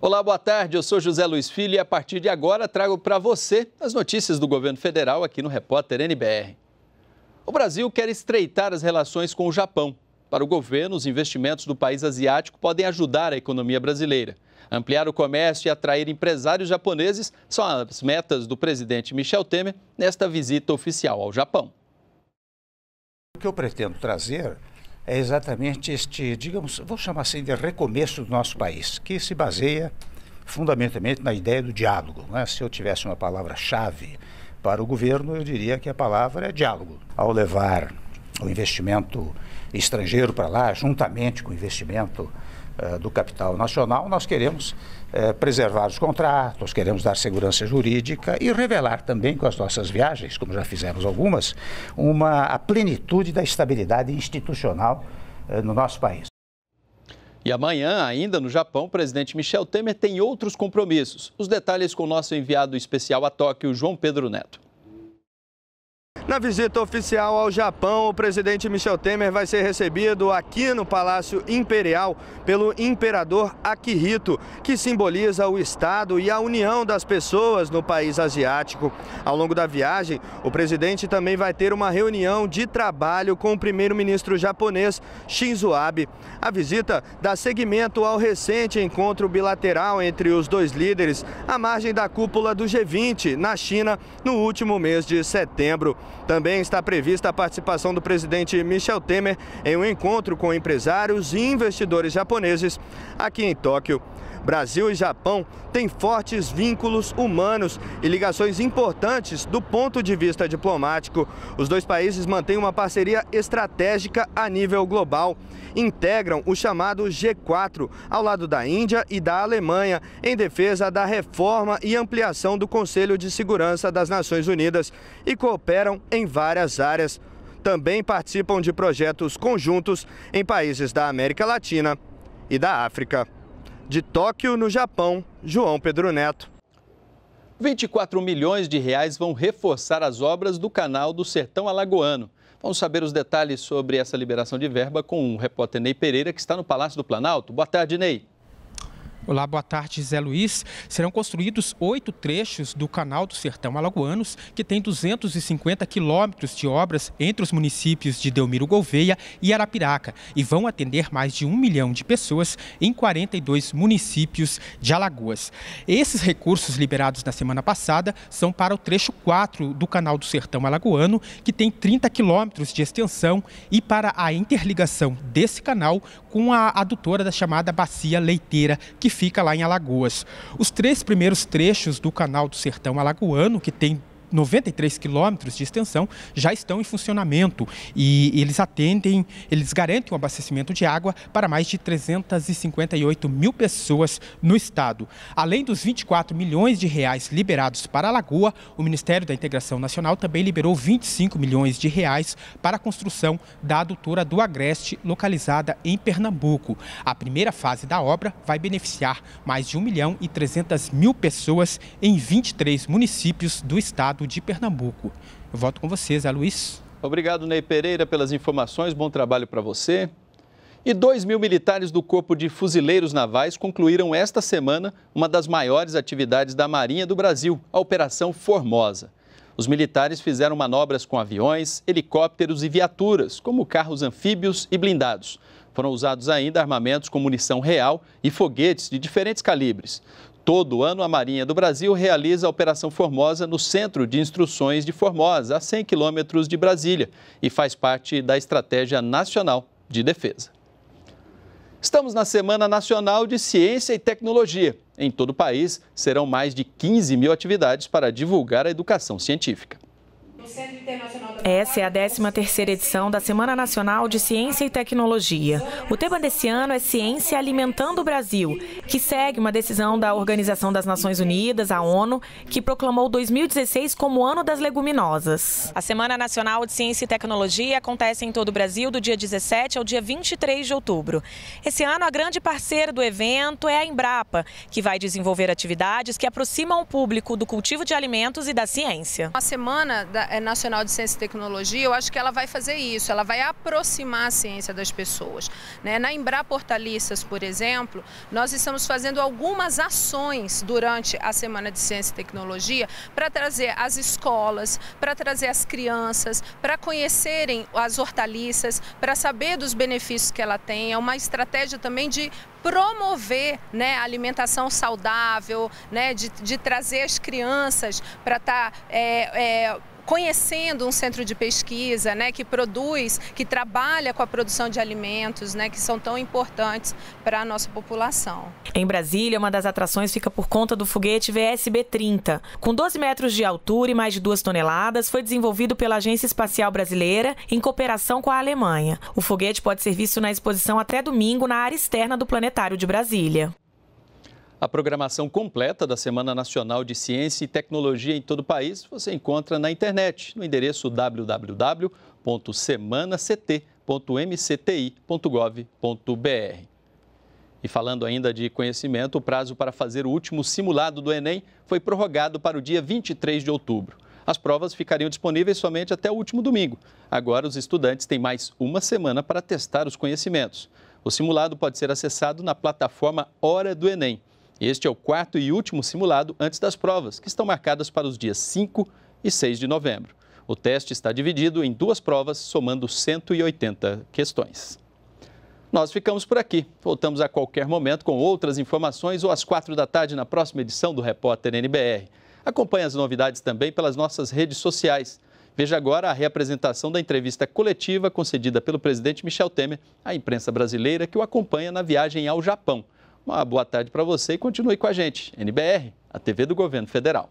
Olá, boa tarde. Eu sou José Luiz Filho e a partir de agora trago para você as notícias do governo federal aqui no Repórter NBR. O Brasil quer estreitar as relações com o Japão. Para o governo, os investimentos do país asiático podem ajudar a economia brasileira. Ampliar o comércio e atrair empresários japoneses são as metas do presidente Michel Temer nesta visita oficial ao Japão. O que eu pretendo trazer é exatamente este, digamos, vou chamar assim de recomeço do nosso país, que se baseia fundamentalmente na ideia do diálogo. Né? Se eu tivesse uma palavra-chave para o governo, eu diria que a palavra é diálogo. Ao levar o investimento estrangeiro para lá, juntamente com o investimento eh, do capital nacional, nós queremos eh, preservar os contratos, queremos dar segurança jurídica e revelar também com as nossas viagens, como já fizemos algumas, uma, a plenitude da estabilidade institucional eh, no nosso país. E amanhã, ainda no Japão, o presidente Michel Temer tem outros compromissos. Os detalhes com o nosso enviado especial a Tóquio, João Pedro Neto. Na visita oficial ao Japão, o presidente Michel Temer vai ser recebido aqui no Palácio Imperial pelo imperador Akihito, que simboliza o Estado e a união das pessoas no país asiático. Ao longo da viagem, o presidente também vai ter uma reunião de trabalho com o primeiro-ministro japonês Shinzo Abe. A visita dá seguimento ao recente encontro bilateral entre os dois líderes à margem da cúpula do G20 na China no último mês de setembro. Também está prevista a participação do presidente Michel Temer em um encontro com empresários e investidores japoneses aqui em Tóquio. Brasil e Japão têm fortes vínculos humanos e ligações importantes do ponto de vista diplomático. Os dois países mantêm uma parceria estratégica a nível global. Integram o chamado G4, ao lado da Índia e da Alemanha, em defesa da reforma e ampliação do Conselho de Segurança das Nações Unidas e cooperam em várias áreas também participam de projetos conjuntos em países da América Latina e da África. De Tóquio, no Japão, João Pedro Neto. 24 milhões de reais vão reforçar as obras do canal do Sertão Alagoano. Vamos saber os detalhes sobre essa liberação de verba com o repórter Ney Pereira, que está no Palácio do Planalto. Boa tarde, Ney. Olá, boa tarde, Zé Luiz. Serão construídos oito trechos do Canal do Sertão Alagoanos, que tem 250 quilômetros de obras entre os municípios de Delmiro Gouveia e Arapiraca e vão atender mais de um milhão de pessoas em 42 municípios de Alagoas. Esses recursos liberados na semana passada são para o trecho 4 do Canal do Sertão Alagoano, que tem 30 quilômetros de extensão, e para a interligação desse canal com a adutora da chamada Bacia Leiteira, que fica lá em Alagoas. Os três primeiros trechos do canal do Sertão Alagoano, que tem 93 quilômetros de extensão já estão em funcionamento e eles atendem, eles garantem o abastecimento de água para mais de 358 mil pessoas no estado. Além dos 24 milhões de reais liberados para a Lagoa, o Ministério da Integração Nacional também liberou 25 milhões de reais para a construção da adutora do Agreste, localizada em Pernambuco. A primeira fase da obra vai beneficiar mais de 1 milhão e 300 mil pessoas em 23 municípios do estado estado de Pernambuco. Eu volto com você, Zé Luiz. Obrigado, Ney Pereira, pelas informações. Bom trabalho para você. E dois mil militares do Corpo de Fuzileiros Navais concluíram esta semana uma das maiores atividades da Marinha do Brasil, a Operação Formosa. Os militares fizeram manobras com aviões, helicópteros e viaturas, como carros anfíbios e blindados. Foram usados ainda armamentos com munição real e foguetes de diferentes calibres. Todo ano, a Marinha do Brasil realiza a Operação Formosa no Centro de Instruções de Formosa, a 100 quilômetros de Brasília, e faz parte da Estratégia Nacional de Defesa. Estamos na Semana Nacional de Ciência e Tecnologia. Em todo o país, serão mais de 15 mil atividades para divulgar a educação científica. Essa é a 13ª né? edição da Semana Nacional de Ciência e Tecnologia. O tema desse ano é Ciência Alimentando o Brasil, que segue uma decisão da Organização das Nações Unidas, a ONU, que proclamou 2016 como Ano das Leguminosas. A Semana Nacional de Ciência e Tecnologia acontece em todo o Brasil do dia 17 ao dia 23 de outubro. Esse ano, a grande parceira do evento é a Embrapa, que vai desenvolver atividades que aproximam o público do cultivo de alimentos e da ciência. A semana da é nacional de Ciência e Tecnologia, eu acho que ela vai fazer isso, ela vai aproximar a ciência das pessoas. Né? Na Embrapa Hortaliças, por exemplo, nós estamos fazendo algumas ações durante a Semana de Ciência e Tecnologia para trazer as escolas, para trazer as crianças, para conhecerem as hortaliças, para saber dos benefícios que ela tem. É uma estratégia também de promover né, a alimentação saudável, né, de, de trazer as crianças para estar tá, é, é conhecendo um centro de pesquisa, né, que produz, que trabalha com a produção de alimentos, né, que são tão importantes para a nossa população. Em Brasília, uma das atrações fica por conta do foguete VSB-30. Com 12 metros de altura e mais de 2 toneladas, foi desenvolvido pela Agência Espacial Brasileira em cooperação com a Alemanha. O foguete pode ser visto na exposição até domingo na área externa do Planetário de Brasília. A programação completa da Semana Nacional de Ciência e Tecnologia em todo o país você encontra na internet, no endereço www.semanact.mcti.gov.br. E falando ainda de conhecimento, o prazo para fazer o último simulado do Enem foi prorrogado para o dia 23 de outubro. As provas ficariam disponíveis somente até o último domingo. Agora, os estudantes têm mais uma semana para testar os conhecimentos. O simulado pode ser acessado na plataforma Hora do Enem. Este é o quarto e último simulado antes das provas, que estão marcadas para os dias 5 e 6 de novembro. O teste está dividido em duas provas, somando 180 questões. Nós ficamos por aqui. Voltamos a qualquer momento com outras informações ou às quatro da tarde na próxima edição do Repórter NBR. Acompanhe as novidades também pelas nossas redes sociais. Veja agora a reapresentação da entrevista coletiva concedida pelo presidente Michel Temer à imprensa brasileira que o acompanha na viagem ao Japão. Uma boa tarde para você e continue com a gente. NBR, a TV do Governo Federal.